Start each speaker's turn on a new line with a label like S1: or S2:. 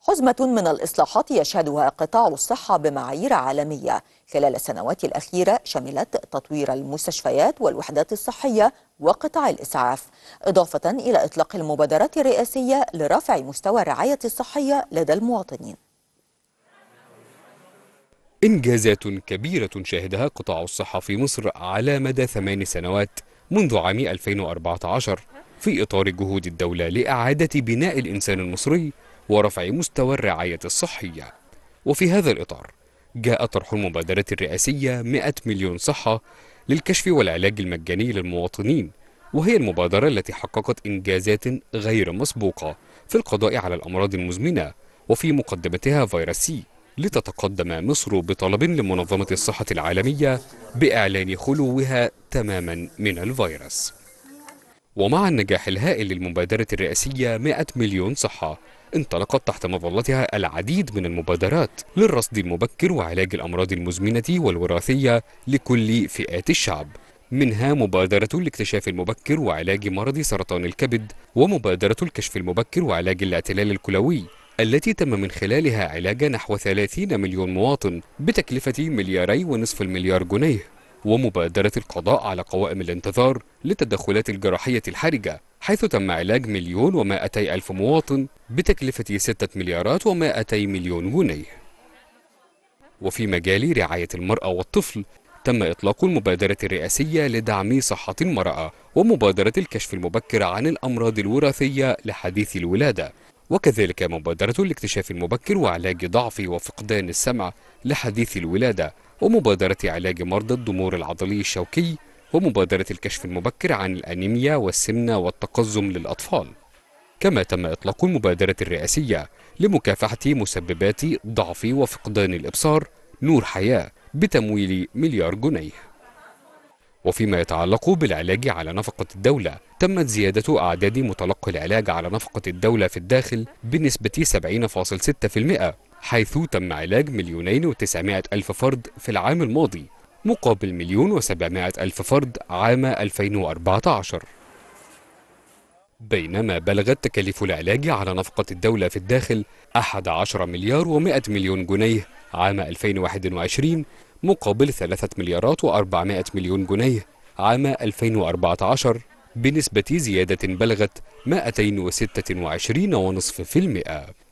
S1: حزمة من الإصلاحات يشهدها قطاع الصحة بمعايير عالمية خلال السنوات الأخيرة شملت تطوير المستشفيات والوحدات الصحية وقطاع الإسعاف إضافة إلى إطلاق المبادرات الرئاسية لرفع مستوى الرعاية الصحية لدى المواطنين إنجازات كبيرة شهدها قطاع الصحة في مصر على مدى ثمان سنوات منذ عام 2014 في إطار جهود الدولة لإعادة بناء الإنسان المصري ورفع مستوى الرعاية الصحية وفي هذا الإطار جاء طرح المبادرة الرئاسية 100 مليون صحة للكشف والعلاج المجاني للمواطنين وهي المبادرة التي حققت إنجازات غير مسبوقة في القضاء على الأمراض المزمنة وفي مقدمتها فيروس سي لتتقدم مصر بطلب لمنظمة الصحة العالمية بإعلان خلوها تماما من الفيروس ومع النجاح الهائل للمبادرة الرئاسية 100 مليون صحة انطلقت تحت مظلتها العديد من المبادرات للرصد المبكر وعلاج الأمراض المزمنة والوراثية لكل فئات الشعب منها مبادرة الاكتشاف المبكر وعلاج مرض سرطان الكبد ومبادرة الكشف المبكر وعلاج الاعتلال الكلوي التي تم من خلالها علاج نحو 30 مليون مواطن بتكلفة ملياري ونصف المليار جنيه ومبادرة القضاء على قوائم الانتظار للتدخلات الجراحية الحرجة حيث تم علاج مليون ومائتي ألف مواطن بتكلفة ستة مليارات ومائتي مليون جنيه وفي مجال رعاية المرأة والطفل تم إطلاق المبادرة الرئاسية لدعم صحة المرأة ومبادرة الكشف المبكر عن الأمراض الوراثية لحديث الولادة وكذلك مبادرة الاكتشاف المبكر وعلاج ضعف وفقدان السمع لحديث الولادة ومبادرة علاج مرضى الضمور العضلي الشوكي ومبادرة الكشف المبكر عن الأنيميا والسمنة والتقزم للأطفال كما تم إطلاق المبادرة الرئاسية لمكافحة مسببات ضعف وفقدان الإبصار نور حياة بتمويل مليار جنيه وفيما يتعلق بالعلاج على نفقة الدولة تمت زيادة أعداد متلقي العلاج على نفقة الدولة في الداخل بنسبة 70.6% حيث تم علاج مليونين وتسعمائة ألف فرد في العام الماضي مقابل مليون وسبعمائة ألف فرد عام 2014 بينما بلغت تكاليف العلاج على نفقة الدولة في الداخل 11 مليار و100 مليون جنيه عام 2021 مقابل 3 مليارات و400 مليون جنيه عام 2014 بنسبة زيادة بلغت 226.5%